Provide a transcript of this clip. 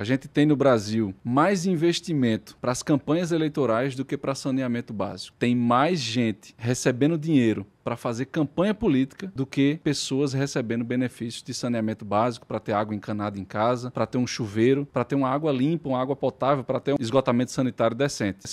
A gente tem no Brasil mais investimento para as campanhas eleitorais do que para saneamento básico. Tem mais gente recebendo dinheiro para fazer campanha política do que pessoas recebendo benefícios de saneamento básico para ter água encanada em casa, para ter um chuveiro, para ter uma água limpa, uma água potável, para ter um esgotamento sanitário decente.